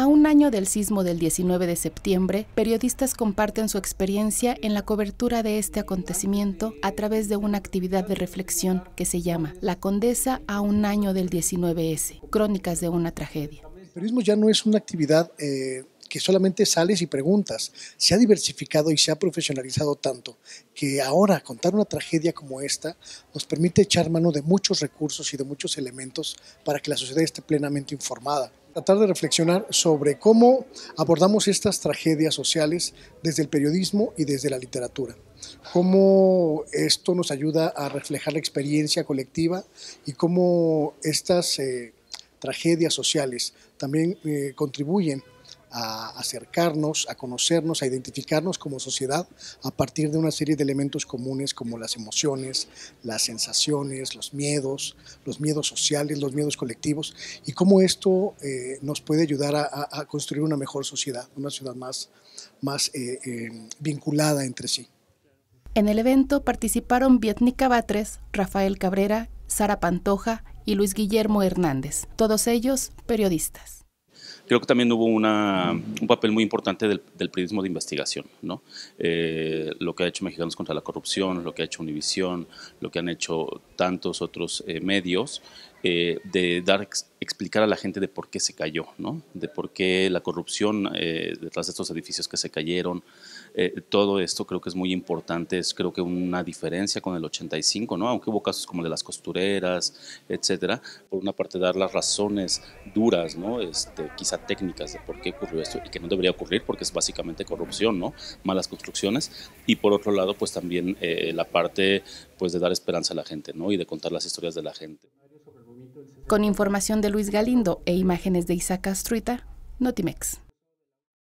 A un año del sismo del 19 de septiembre, periodistas comparten su experiencia en la cobertura de este acontecimiento a través de una actividad de reflexión que se llama La Condesa a un año del 19S, Crónicas de una tragedia. El periodismo ya no es una actividad eh, que solamente sales y preguntas. Se ha diversificado y se ha profesionalizado tanto que ahora contar una tragedia como esta nos permite echar mano de muchos recursos y de muchos elementos para que la sociedad esté plenamente informada tratar de reflexionar sobre cómo abordamos estas tragedias sociales desde el periodismo y desde la literatura. Cómo esto nos ayuda a reflejar la experiencia colectiva y cómo estas eh, tragedias sociales también eh, contribuyen a acercarnos, a conocernos, a identificarnos como sociedad a partir de una serie de elementos comunes como las emociones, las sensaciones, los miedos, los miedos sociales, los miedos colectivos y cómo esto eh, nos puede ayudar a, construir una mejor sociedad, una ciudad más, más eh, eh, vinculada entre sí. En el evento participaron Vietnica Batres, Rafael Cabrera, Sara Pantoja y Luis Guillermo Hernández, todos ellos periodistas creo que también hubo una, un papel muy importante del, periodismo de investigación, ¿no? Eh, lo que ha hecho Mexicanos contra la Corrupción, lo que ha hecho Univisión, lo que han hecho tantos otros eh, medios, eh, de dar, explicar a la gente de por qué se cayó, ¿no? de por qué la corrupción eh, detrás de estos edificios que se cayeron. Eh, todo esto creo que es muy importante, es creo que una diferencia con el 85, ¿no? aunque hubo casos como el de las costureras, etcétera. Por una parte, dar las razones duras, ¿no? este, quizá técnicas de por qué ocurrió esto y que no debería ocurrir porque es básicamente corrupción, ¿no? malas construcciones. Y por otro lado, pues también la parte pues, de dar esperanza a la gente ¿no? y de contar las historias de la gente. Con información de Luis Galindo e imágenes de Isaac Astruita, Notimex.